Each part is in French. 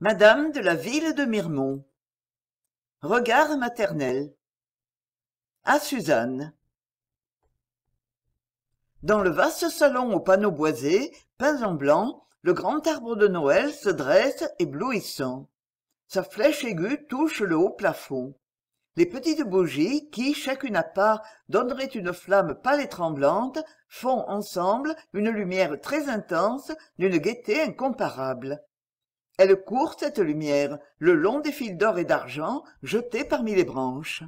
madame de la ville de mirmont Regard maternel. À suzanne dans le vaste salon aux panneaux boisés peints en blanc le grand arbre de noël se dresse éblouissant sa flèche aiguë touche le haut plafond les petites bougies qui chacune à part donneraient une flamme pâle et tremblante font ensemble une lumière très intense d'une gaieté incomparable elle court cette lumière le long des fils d'or et d'argent jetés parmi les branches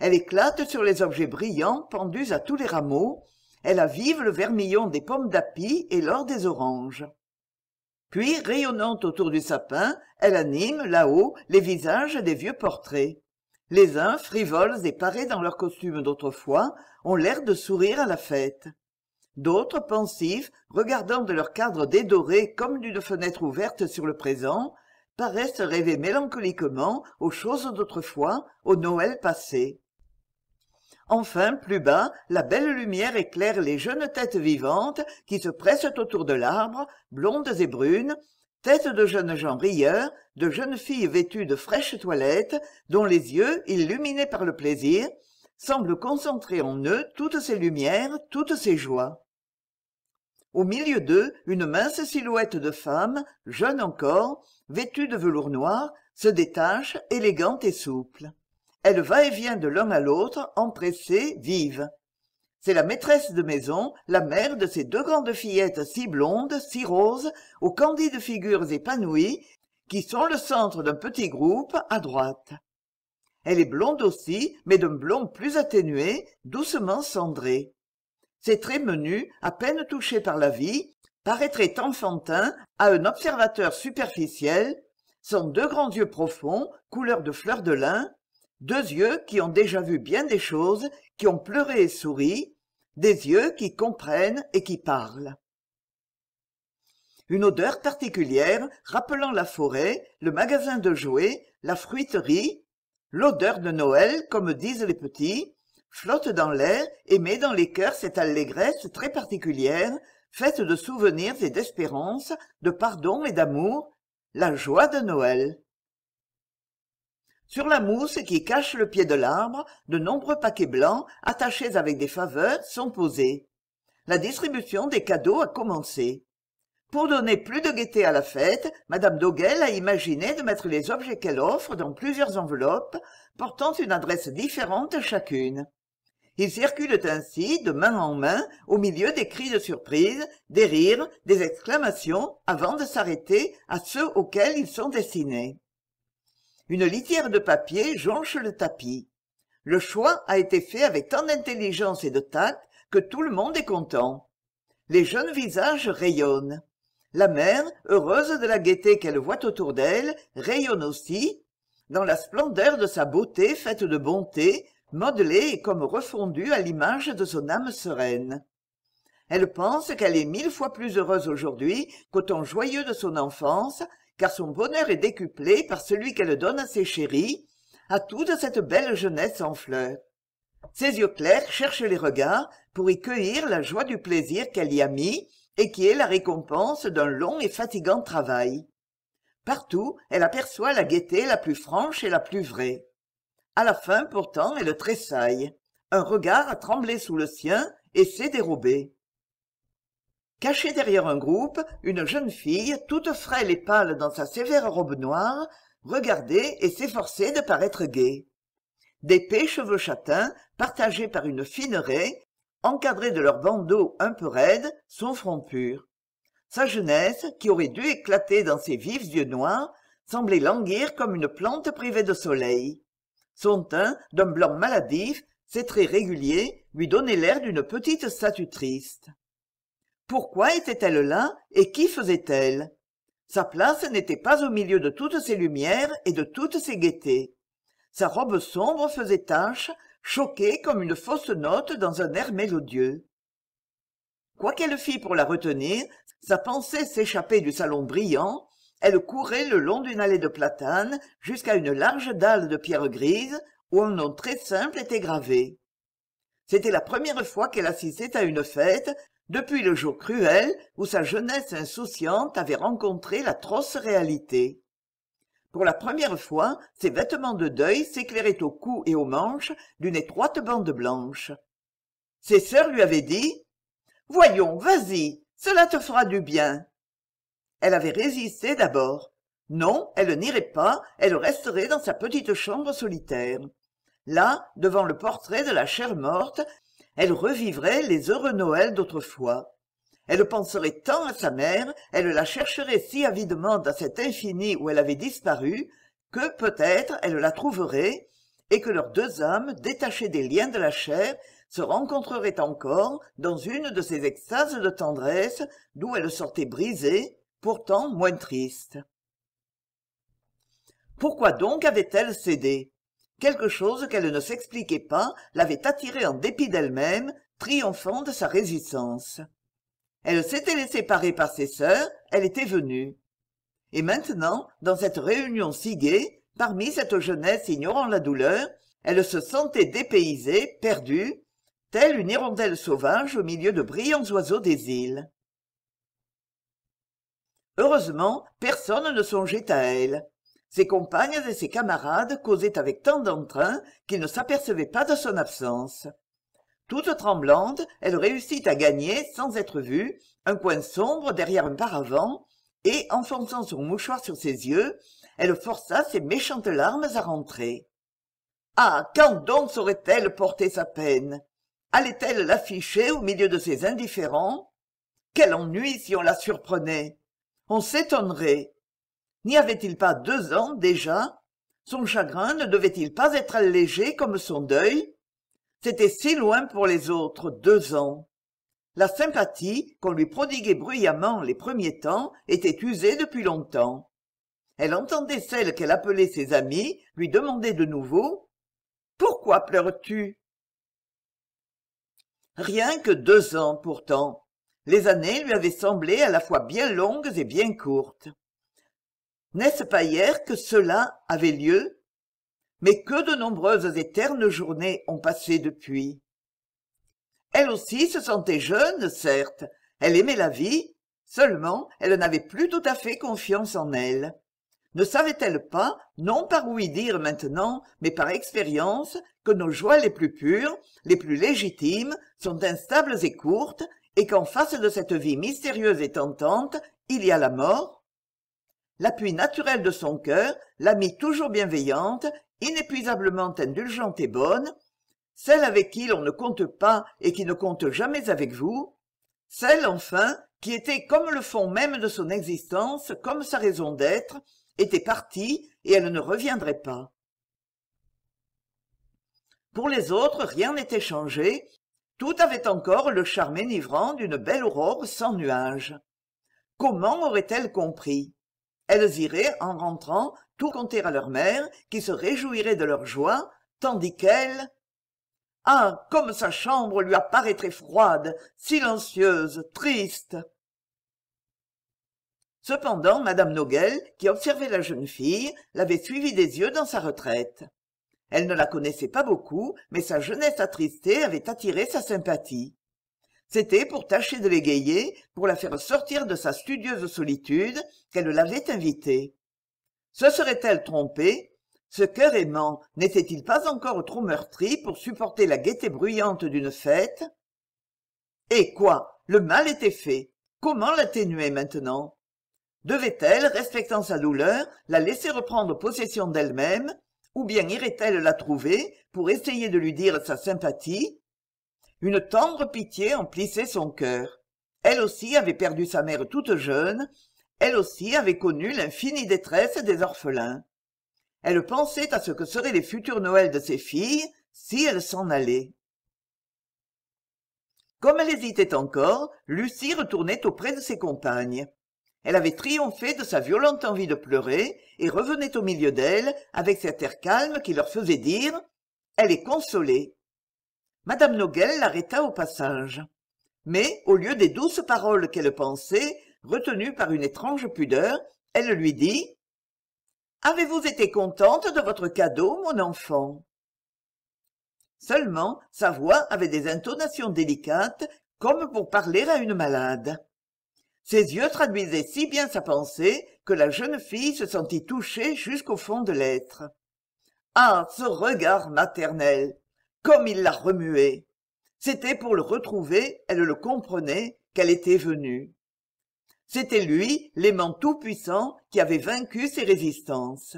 elle éclate sur les objets brillants pendus à tous les rameaux elle avive le vermillon des pommes d'api et l'or des oranges puis rayonnant autour du sapin elle anime là-haut les visages des vieux portraits les uns frivoles et parés dans leurs costumes d'autrefois ont l'air de sourire à la fête d'autres pensifs regardant de leur cadre dédoré comme d'une fenêtre ouverte sur le présent paraissent rêver mélancoliquement aux choses d'autrefois au noël passé enfin plus bas la belle lumière éclaire les jeunes têtes vivantes qui se pressent autour de l'arbre blondes et brunes têtes de jeunes gens rieurs de jeunes filles vêtues de fraîches toilettes dont les yeux illuminés par le plaisir semblent concentrer en eux toutes ces lumières toutes ces joies au milieu d'eux une mince silhouette de femme jeune encore vêtue de velours noir se détache élégante et souple elle va et vient de l'un à l'autre empressée vive c'est la maîtresse de maison la mère de ces deux grandes fillettes si blondes si roses aux candides figures épanouies qui sont le centre d'un petit groupe à droite elle est blonde aussi mais d'un blond plus atténué doucement cendré ces traits menus à peine touchés par la vie paraîtraient enfantins à un observateur superficiel sont deux grands yeux profonds couleur de fleur de lin deux yeux qui ont déjà vu bien des choses qui ont pleuré et souri des yeux qui comprennent et qui parlent une odeur particulière rappelant la forêt le magasin de jouets la fruiterie l'odeur de noël comme disent les petits flotte dans l'air et met dans les cœurs cette allégresse très particulière faite de souvenirs et d'espérances de pardon et d'amour la joie de noël sur la mousse qui cache le pied de l'arbre de nombreux paquets blancs attachés avec des faveurs sont posés la distribution des cadeaux a commencé pour donner plus de gaieté à la fête, Madame Doguel a imaginé de mettre les objets qu'elle offre dans plusieurs enveloppes, portant une adresse différente chacune ils circulent ainsi de main en main au milieu des cris de surprise des rires des exclamations avant de s'arrêter à ceux auxquels ils sont destinés une litière de papier jonche le tapis le choix a été fait avec tant d'intelligence et de tact que tout le monde est content les jeunes visages rayonnent la mère heureuse de la gaieté qu'elle voit autour d'elle rayonne aussi dans la splendeur de sa beauté faite de bonté modelée et comme refondue à l'image de son âme sereine elle pense qu'elle est mille fois plus heureuse aujourd'hui qu'au temps joyeux de son enfance car son bonheur est décuplé par celui qu'elle donne à ses chéris à toute cette belle jeunesse en fleurs ses yeux clairs cherchent les regards pour y cueillir la joie du plaisir qu'elle y a mis et qui est la récompense d'un long et fatigant travail partout elle aperçoit la gaieté la plus franche et la plus vraie à la fin pourtant elle tressaille un regard a tremblé sous le sien et s'est dérobé cachée derrière un groupe une jeune fille toute frêle et pâle dans sa sévère robe noire regardait et s'efforçait de paraître gaie d'épais cheveux châtains partagés par une fine raie encadrés de leurs bandeaux un peu raides son front pur sa jeunesse qui aurait dû éclater dans ses vifs yeux noirs semblait languir comme une plante privée de soleil son teint d'un blanc maladif ses traits réguliers lui donnaient l'air d'une petite statue triste pourquoi était-elle là et qui faisait-elle sa place n'était pas au milieu de toutes ces lumières et de toutes ces gaietés sa robe sombre faisait tache choquée comme une fausse note dans un air mélodieux quoi qu'elle fît pour la retenir sa pensée s'échappait du salon brillant elle courait le long d'une allée de platanes jusqu'à une large dalle de pierre grise où un nom très simple était gravé c'était la première fois qu'elle assistait à une fête depuis le jour cruel où sa jeunesse insouciante avait rencontré l'atroce réalité pour la première fois ses vêtements de deuil s'éclairaient au cou et aux manches d'une étroite bande blanche ses sœurs lui avaient dit voyons vas-y cela te fera du bien elle avait résisté d'abord non elle n'irait pas elle resterait dans sa petite chambre solitaire là devant le portrait de la chère morte elle revivrait les heureux Noël d'autrefois elle penserait tant à sa mère elle la chercherait si avidement dans cet infini où elle avait disparu que peut-être elle la trouverait et que leurs deux âmes détachées des liens de la chair se rencontreraient encore dans une de ces extases de tendresse d'où elle sortait brisée pourtant moins triste pourquoi donc avait-elle cédé quelque chose qu'elle ne s'expliquait pas l'avait attirée en dépit d'elle-même triomphant de sa résistance elle s'était laissée parer par ses sœurs elle était venue et maintenant dans cette réunion si gaie parmi cette jeunesse ignorant la douleur elle se sentait dépaysée perdue telle une hirondelle sauvage au milieu de brillants oiseaux des îles heureusement personne ne songeait à elle ses compagnes et ses camarades causaient avec tant d'entrain qu'ils ne s'apercevaient pas de son absence toute tremblante elle réussit à gagner sans être vue un coin sombre derrière un paravent et enfonçant son mouchoir sur ses yeux elle força ses méchantes larmes à rentrer ah quand donc saurait-elle porter sa peine allait-elle l'afficher au milieu de ses indifférents quel ennui si on la surprenait on s'étonnerait n'y avait-il pas deux ans déjà son chagrin ne devait-il pas être allégé comme son deuil c'était si loin pour les autres deux ans la sympathie qu'on lui prodiguait bruyamment les premiers temps était usée depuis longtemps elle entendait celle qu'elle appelait ses amis lui demander de nouveau pourquoi pleures-tu rien que deux ans pourtant les années lui avaient semblé à la fois bien longues et bien courtes n'est-ce pas hier que cela avait lieu mais que de nombreuses éternes journées ont passé depuis elle aussi se sentait jeune certes elle aimait la vie seulement elle n'avait plus tout à fait confiance en elle ne savait-elle pas non par ouï dire maintenant mais par expérience que nos joies les plus pures les plus légitimes sont instables et courtes et qu'en face de cette vie mystérieuse et tentante il y a la mort l'appui naturel de son cœur l'amie toujours bienveillante inépuisablement indulgente et bonne celle avec qui l'on ne compte pas et qui ne compte jamais avec vous celle enfin qui était comme le fond même de son existence comme sa raison d'être était partie et elle ne reviendrait pas pour les autres rien n'était changé tout avait encore le charme enivrant d'une belle aurore sans nuages comment aurait-elle compris elles iraient en rentrant tout compter à leur mère qui se réjouirait de leur joie tandis qu'elle ah comme sa chambre lui apparaîtrait froide silencieuse triste cependant Madame noguel qui observait la jeune fille l'avait suivie des yeux dans sa retraite elle ne la connaissait pas beaucoup mais sa jeunesse attristée avait attiré sa sympathie c'était pour tâcher de l'égayer pour la faire sortir de sa studieuse solitude qu'elle l'avait invitée se serait-elle trompée ce cœur aimant n'était-il pas encore trop meurtri pour supporter la gaieté bruyante d'une fête et quoi le mal était fait comment l'atténuer maintenant devait-elle respectant sa douleur la laisser reprendre possession d'elle-même ou bien irait-elle la trouver pour essayer de lui dire sa sympathie une tendre pitié emplissait son cœur elle aussi avait perdu sa mère toute jeune elle aussi avait connu l'infinie détresse des orphelins elle pensait à ce que seraient les futurs noëls de ses filles si elle s'en allait comme elle hésitait encore lucie retournait auprès de ses compagnes elle avait triomphé de sa violente envie de pleurer et revenait au milieu d'elle avec cet air calme qui leur faisait dire elle est consolée Madame noguel l'arrêta au passage mais au lieu des douces paroles qu'elle pensait retenues par une étrange pudeur elle lui dit avez-vous été contente de votre cadeau mon enfant seulement sa voix avait des intonations délicates comme pour parler à une malade ses yeux traduisaient si bien sa pensée que la jeune fille se sentit touchée jusqu'au fond de l'être ah ce regard maternel comme il la remuait c'était pour le retrouver elle le comprenait qu'elle était venue c'était lui l'aimant tout-puissant qui avait vaincu ses résistances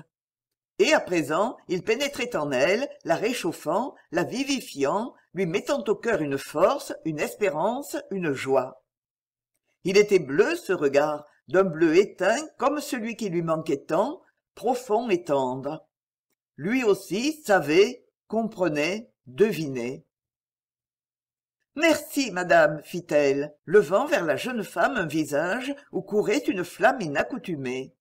et à présent il pénétrait en elle la réchauffant la vivifiant lui mettant au cœur une force une espérance une joie il était bleu ce regard d'un bleu éteint comme celui qui lui manquait tant profond et tendre lui aussi savait comprenait devinait merci madame fit-elle levant vers la jeune femme un visage où courait une flamme inaccoutumée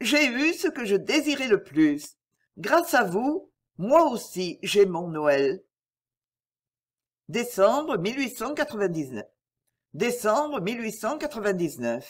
j'ai eu ce que je désirais le plus grâce à vous moi aussi j'ai mon noël décembre décembre 1899